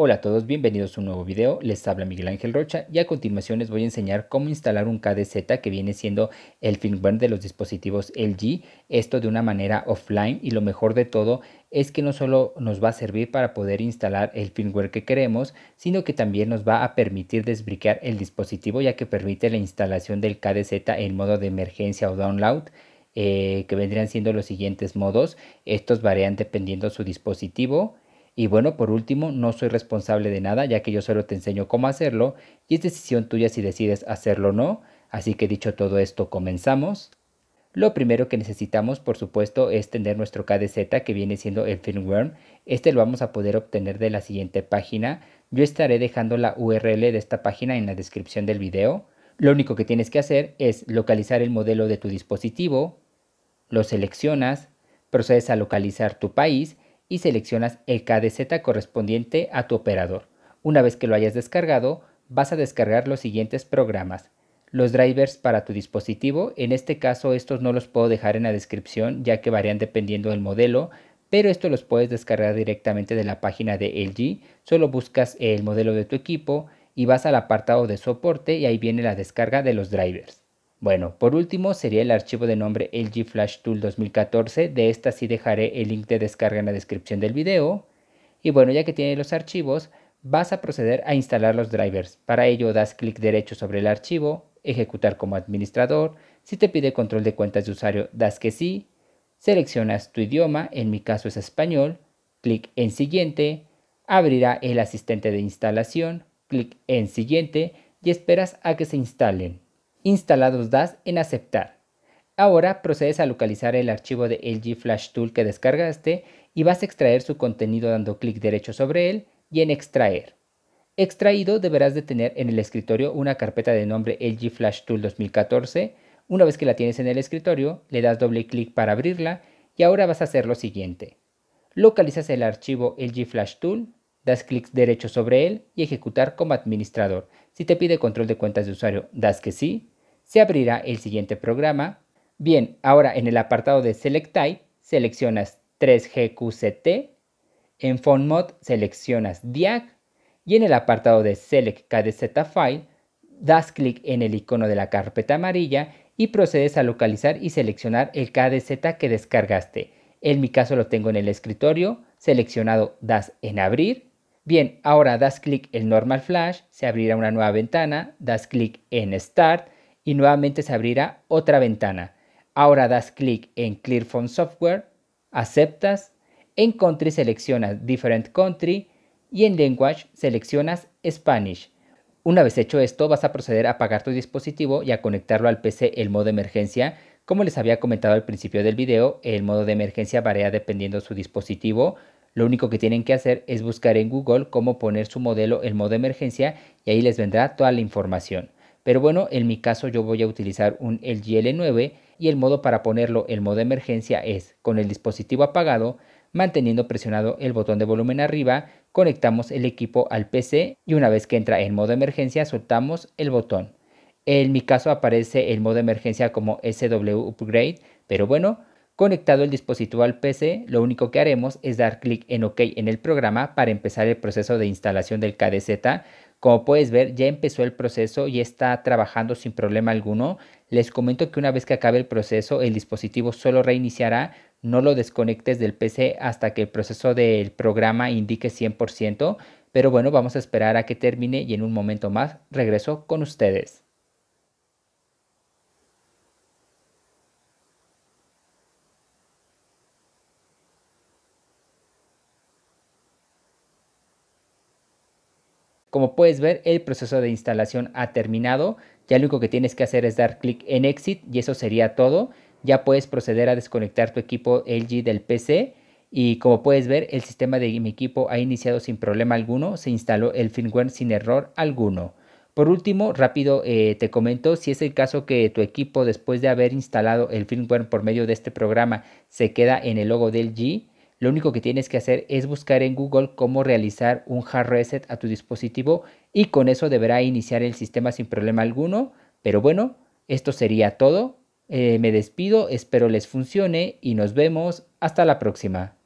Hola a todos, bienvenidos a un nuevo video, les habla Miguel Ángel Rocha y a continuación les voy a enseñar cómo instalar un KDZ que viene siendo el firmware de los dispositivos LG, esto de una manera offline y lo mejor de todo es que no solo nos va a servir para poder instalar el firmware que queremos, sino que también nos va a permitir desbriquear el dispositivo ya que permite la instalación del KDZ en modo de emergencia o download. Eh, que vendrían siendo los siguientes modos, estos varían dependiendo su dispositivo, y bueno, por último, no soy responsable de nada, ya que yo solo te enseño cómo hacerlo y es decisión tuya si decides hacerlo o no. Así que dicho todo esto, comenzamos. Lo primero que necesitamos, por supuesto, es tener nuestro KDZ que viene siendo el firmware. Este lo vamos a poder obtener de la siguiente página. Yo estaré dejando la URL de esta página en la descripción del video. Lo único que tienes que hacer es localizar el modelo de tu dispositivo, lo seleccionas, procedes a localizar tu país y seleccionas el KDZ correspondiente a tu operador. Una vez que lo hayas descargado, vas a descargar los siguientes programas. Los drivers para tu dispositivo, en este caso estos no los puedo dejar en la descripción ya que varían dependiendo del modelo, pero esto los puedes descargar directamente de la página de LG, solo buscas el modelo de tu equipo y vas al apartado de soporte y ahí viene la descarga de los drivers. Bueno, por último sería el archivo de nombre LG Flash Tool 2014, de esta sí dejaré el link de descarga en la descripción del video. Y bueno, ya que tienes los archivos, vas a proceder a instalar los drivers. Para ello das clic derecho sobre el archivo, ejecutar como administrador, si te pide control de cuentas de usuario, das que sí, seleccionas tu idioma, en mi caso es español, clic en siguiente, abrirá el asistente de instalación, clic en siguiente y esperas a que se instalen instalados DAS en aceptar. Ahora procedes a localizar el archivo de LG Flash Tool que descargaste y vas a extraer su contenido dando clic derecho sobre él y en extraer. Extraído deberás de tener en el escritorio una carpeta de nombre LG Flash Tool 2014. Una vez que la tienes en el escritorio, le das doble clic para abrirla y ahora vas a hacer lo siguiente. Localizas el archivo LG Flash Tool, das clic derecho sobre él y ejecutar como administrador, si te pide control de cuentas de usuario, das que sí. Se abrirá el siguiente programa. Bien, ahora en el apartado de Select Type seleccionas 3GQCT. En Font Mode seleccionas DIAC. Y en el apartado de Select KDZ File das clic en el icono de la carpeta amarilla y procedes a localizar y seleccionar el KDZ que descargaste. En mi caso lo tengo en el escritorio, seleccionado das en abrir Bien, ahora das clic en Normal Flash, se abrirá una nueva ventana, das clic en Start y nuevamente se abrirá otra ventana. Ahora das clic en Clear From Software, aceptas, en Country seleccionas Different Country y en Language seleccionas Spanish. Una vez hecho esto, vas a proceder a apagar tu dispositivo y a conectarlo al PC el modo emergencia. Como les había comentado al principio del video, el modo de emergencia varía dependiendo de su dispositivo, lo único que tienen que hacer es buscar en Google cómo poner su modelo en modo emergencia y ahí les vendrá toda la información. Pero bueno, en mi caso yo voy a utilizar un LG L9 y el modo para ponerlo en modo emergencia es con el dispositivo apagado, manteniendo presionado el botón de volumen arriba, conectamos el equipo al PC y una vez que entra en modo emergencia soltamos el botón. En mi caso aparece el modo emergencia como SW Upgrade, pero bueno, Conectado el dispositivo al PC, lo único que haremos es dar clic en OK en el programa para empezar el proceso de instalación del KDZ. Como puedes ver, ya empezó el proceso y está trabajando sin problema alguno. Les comento que una vez que acabe el proceso, el dispositivo solo reiniciará. No lo desconectes del PC hasta que el proceso del programa indique 100%. Pero bueno, vamos a esperar a que termine y en un momento más regreso con ustedes. Como puedes ver, el proceso de instalación ha terminado. Ya lo único que tienes que hacer es dar clic en Exit y eso sería todo. Ya puedes proceder a desconectar tu equipo LG del PC. Y como puedes ver, el sistema de mi equipo ha iniciado sin problema alguno. Se instaló el firmware sin error alguno. Por último, rápido eh, te comento si es el caso que tu equipo después de haber instalado el firmware por medio de este programa se queda en el logo del G, lo único que tienes que hacer es buscar en Google cómo realizar un hard reset a tu dispositivo y con eso deberá iniciar el sistema sin problema alguno. Pero bueno, esto sería todo. Eh, me despido, espero les funcione y nos vemos hasta la próxima.